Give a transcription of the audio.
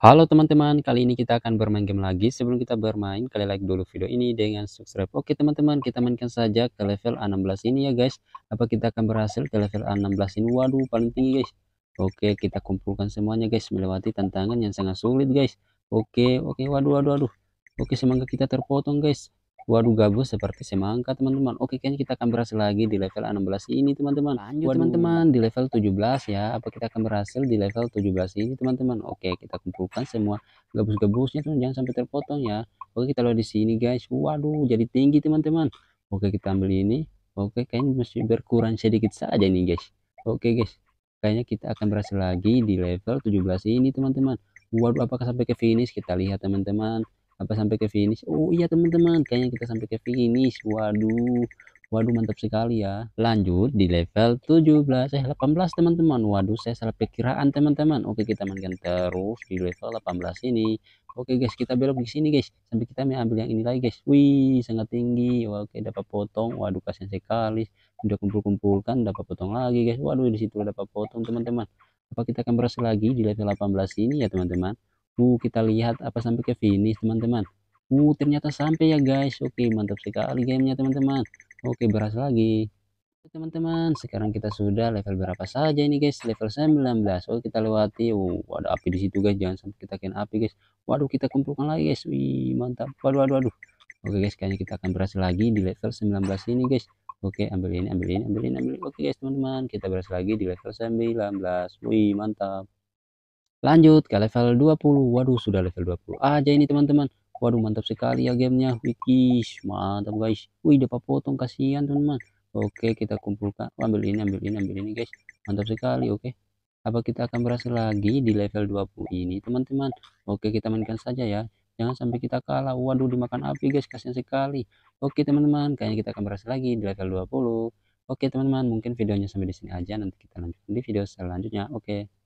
Halo teman-teman, kali ini kita akan bermain game lagi. Sebelum kita bermain, kalian like dulu video ini dengan subscribe. Oke teman-teman, kita mainkan saja ke level A16 ini ya guys. Apa kita akan berhasil ke level A16 ini? Waduh, paling tinggi guys. Oke, kita kumpulkan semuanya guys. Melewati tantangan yang sangat sulit guys. Oke, oke, waduh, waduh, waduh. Oke, semangka kita terpotong guys waduh gabus seperti semangka teman-teman oke kayaknya kita akan berhasil lagi di level 16 ini teman-teman lanjut teman-teman di level 17 ya apa kita akan berhasil di level 17 ini teman-teman oke kita kumpulkan semua gabus-gabusnya tuh jangan sampai terpotong ya oke kita lihat di sini guys waduh jadi tinggi teman-teman oke kita ambil ini oke kayaknya masih berkurang sedikit saja nih guys oke guys kayaknya kita akan berhasil lagi di level 17 ini teman-teman waduh apakah sampai ke finish kita lihat teman-teman apa sampai ke finish oh iya teman-teman kayaknya kita sampai ke finish waduh waduh mantap sekali ya lanjut di level 17 eh 18 teman-teman waduh saya salah perkiraan teman-teman oke kita mainkan terus di level 18 ini oke guys kita belok di sini guys sampai kita ambil yang ini lagi guys wih sangat tinggi oke dapat potong waduh kasihan sekali udah kumpul-kumpulkan dapat potong lagi guys waduh di dapat potong teman-teman apa kita akan berhasil lagi di level 18 ini ya teman-teman Uh, kita lihat apa sampai ke finish teman-teman uh ternyata sampai ya guys oke mantap sekali gamenya teman-teman oke beras lagi teman-teman sekarang kita sudah level berapa saja ini guys level 19 oh kita lewati oh ada api di situ guys jangan sampai kita kena api guys waduh kita kumpulkan lagi guys wih mantap waduh waduh waduh oke guys kayaknya kita akan berhasil lagi di level 19 ini guys oke ambil ini ambil ini ambil ini ambil ini. oke guys teman-teman kita berhasil lagi di level 19 wih mantap lanjut ke level 20 waduh sudah level 20 aja ini teman-teman waduh mantap sekali ya gamenya wikish mantap guys wih dapat potong kasihan teman-teman oke kita kumpulkan oh, ambil ini ambil ini ambil ini guys mantap sekali oke apa kita akan berhasil lagi di level 20 ini teman-teman oke kita mainkan saja ya jangan sampai kita kalah waduh dimakan api guys kasihan sekali oke teman-teman kayaknya kita akan berhasil lagi di level 20 oke teman-teman mungkin videonya sampai di sini aja nanti kita lanjut di video selanjutnya oke